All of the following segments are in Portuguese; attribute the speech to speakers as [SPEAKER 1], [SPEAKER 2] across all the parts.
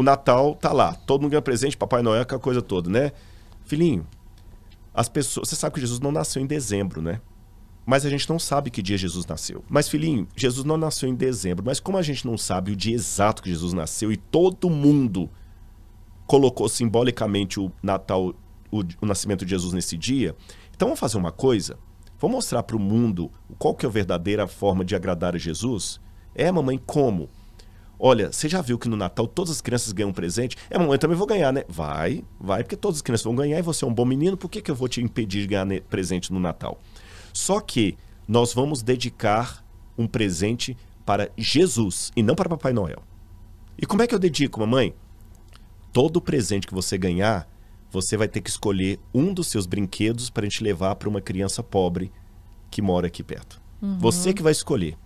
[SPEAKER 1] o Natal tá lá, todo mundo ganha presente, Papai Noel, aquela coisa toda, né? Filhinho, as pessoas. Você sabe que Jesus não nasceu em dezembro, né? Mas a gente não sabe que dia Jesus nasceu. Mas, filhinho, Jesus não nasceu em dezembro. Mas como a gente não sabe o dia exato que Jesus nasceu e todo mundo colocou simbolicamente o Natal, o, o nascimento de Jesus nesse dia, então vamos fazer uma coisa. Vamos mostrar para o mundo qual que é a verdadeira forma de agradar a Jesus? É, mamãe, como? Olha, você já viu que no Natal todas as crianças ganham um presente? É, mamãe, eu também vou ganhar, né? Vai, vai, porque todas as crianças vão ganhar e você é um bom menino, por que, que eu vou te impedir de ganhar presente no Natal? Só que nós vamos dedicar um presente para Jesus e não para Papai Noel. E como é que eu dedico, mamãe? Todo presente que você ganhar, você vai ter que escolher um dos seus brinquedos para a gente levar para uma criança pobre que mora aqui perto. Uhum. Você que vai escolher.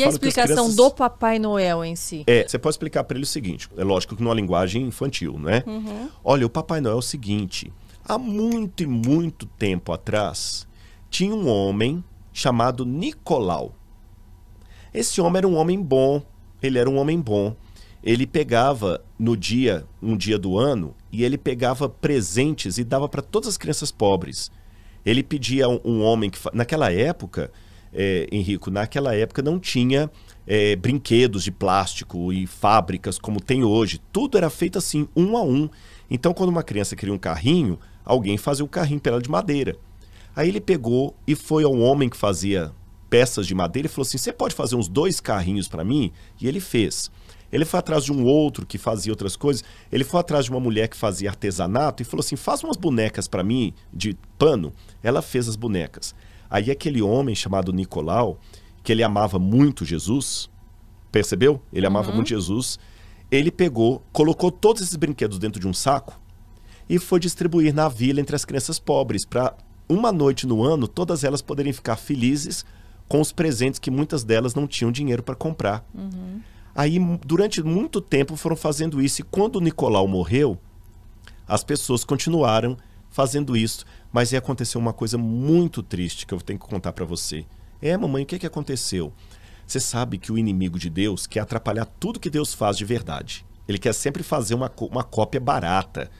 [SPEAKER 1] E a explicação crianças... do Papai Noel em si? É, você pode explicar para ele o seguinte: é lógico que numa linguagem infantil, né? Uhum. Olha, o Papai Noel é o seguinte: há muito e muito tempo atrás, tinha um homem chamado Nicolau. Esse homem era um homem bom, ele era um homem bom. Ele pegava no dia, um dia do ano, e ele pegava presentes e dava para todas as crianças pobres. Ele pedia um, um homem que naquela época é, Henrico, naquela época não tinha é, brinquedos de plástico e fábricas como tem hoje. Tudo era feito assim, um a um. Então, quando uma criança queria um carrinho, alguém fazia o carrinho pela de madeira. Aí ele pegou e foi ao homem que fazia peças de madeira e falou assim: Você pode fazer uns dois carrinhos para mim? E ele fez. Ele foi atrás de um outro que fazia outras coisas. Ele foi atrás de uma mulher que fazia artesanato e falou assim: Faz umas bonecas para mim de pano. Ela fez as bonecas. Aí aquele homem chamado Nicolau, que ele amava muito Jesus, percebeu? Ele amava uhum. muito Jesus. Ele pegou, colocou todos esses brinquedos dentro de um saco e foi distribuir na vila entre as crianças pobres para uma noite no ano todas elas poderem ficar felizes com os presentes que muitas delas não tinham dinheiro para comprar. Uhum. Aí durante muito tempo foram fazendo isso e quando Nicolau morreu, as pessoas continuaram fazendo isso. Mas aí aconteceu uma coisa muito triste que eu tenho que contar para você. É, mamãe, o que, que aconteceu? Você sabe que o inimigo de Deus quer atrapalhar tudo que Deus faz de verdade. Ele quer sempre fazer uma, uma cópia barata.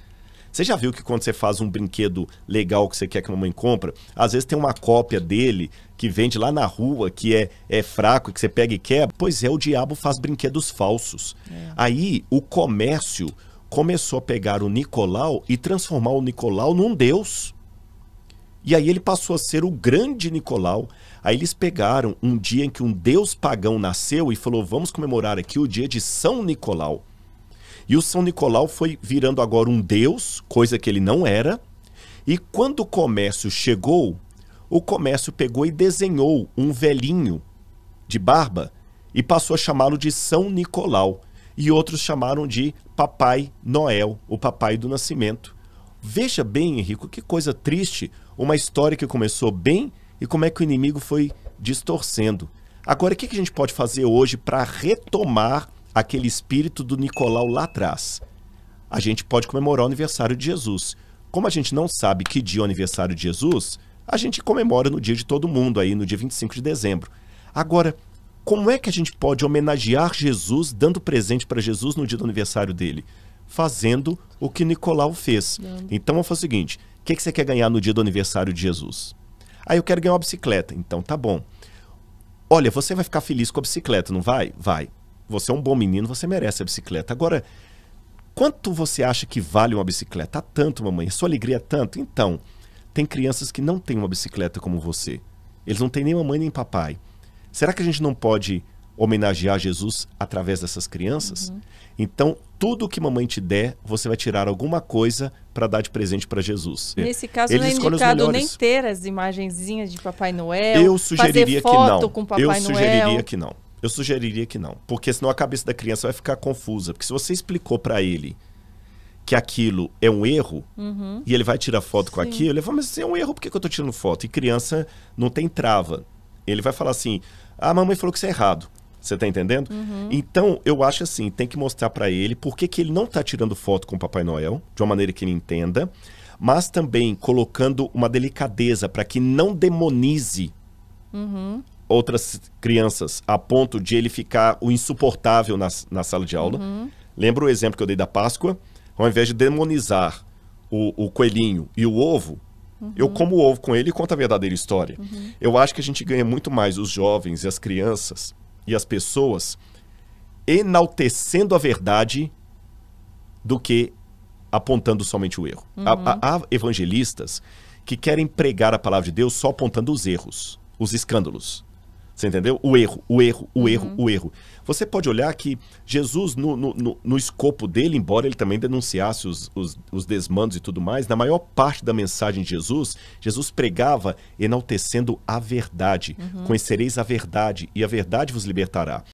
[SPEAKER 1] Você já viu que quando você faz um brinquedo legal que você quer que a mamãe compra, às vezes tem uma cópia dele que vende lá na rua, que é, é fraco, que você pega e quebra? Pois é, o diabo faz brinquedos falsos. É. Aí o comércio começou a pegar o Nicolau e transformar o Nicolau num deus. E aí ele passou a ser o grande Nicolau. Aí eles pegaram um dia em que um deus pagão nasceu e falou: "Vamos comemorar aqui o dia de São Nicolau". E o São Nicolau foi virando agora um deus, coisa que ele não era. E quando o comércio chegou, o comércio pegou e desenhou um velhinho de barba e passou a chamá-lo de São Nicolau e outros chamaram de Papai Noel, o Papai do Nascimento. Veja bem, Henrico, que coisa triste, uma história que começou bem e como é que o inimigo foi distorcendo. Agora, o que a gente pode fazer hoje para retomar aquele espírito do Nicolau lá atrás? A gente pode comemorar o aniversário de Jesus. Como a gente não sabe que dia é o aniversário de Jesus, a gente comemora no dia de todo mundo, aí no dia 25 de dezembro. Agora, como é que a gente pode homenagear Jesus dando presente para Jesus no dia do aniversário dele? Fazendo o que Nicolau fez. Então vamos fazer o seguinte: o que, que você quer ganhar no dia do aniversário de Jesus? Aí ah, eu quero ganhar uma bicicleta. Então tá bom. Olha, você vai ficar feliz com a bicicleta, não vai? Vai. Você é um bom menino, você merece a bicicleta. Agora, quanto você acha que vale uma bicicleta? Ah, tanto, mamãe. A sua alegria é tanto? Então, tem crianças que não têm uma bicicleta como você. Eles não têm nem mamãe nem papai. Será que a gente não pode homenagear Jesus através dessas crianças? Uhum. Então, tudo que mamãe te der, você vai tirar alguma coisa para dar de presente para Jesus. Nesse caso, Ele não é indicado nem ter as imagenzinhas de Papai Noel. Eu sugeriria que não. Com Papai Eu Noel. sugeriria que não. Eu sugeriria que não, porque senão a cabeça da criança vai ficar confusa, porque se você explicou para ele que aquilo é um erro uhum. e ele vai tirar foto Sim. com aquilo, ele vai, mas isso é um erro, por que, eu estou tirando foto? E criança não tem trava ele vai falar assim: a ah, mamãe falou que isso é errado. Você tá entendendo? Uhum. Então, eu acho assim, tem que mostrar para ele por que, que ele não tá tirando foto com o Papai Noel, de uma maneira que ele entenda, mas também colocando uma delicadeza para que não demonize uhum. outras crianças a ponto de ele ficar o insuportável na, na sala de aula. Uhum. Lembra o exemplo que eu dei da Páscoa? Ao invés de demonizar o, o coelhinho e o ovo, Uhum. Eu como ovo com ele e conto a verdadeira história. Uhum. Eu acho que a gente ganha muito mais os jovens e as crianças e as pessoas enaltecendo a verdade do que apontando somente o erro. Uhum. Há, há evangelistas que querem pregar a palavra de Deus só apontando os erros, os escândalos. Você entendeu? O erro, o erro, o erro, uhum. o erro. Você pode olhar que Jesus, no, no, no, no escopo dele, embora ele também denunciasse os, os, os, desmandos e tudo mais, na maior parte da mensagem de Jesus, Jesus pregava enaltecendo a verdade. Uhum. Conhecereis a verdade e a verdade vos libertará.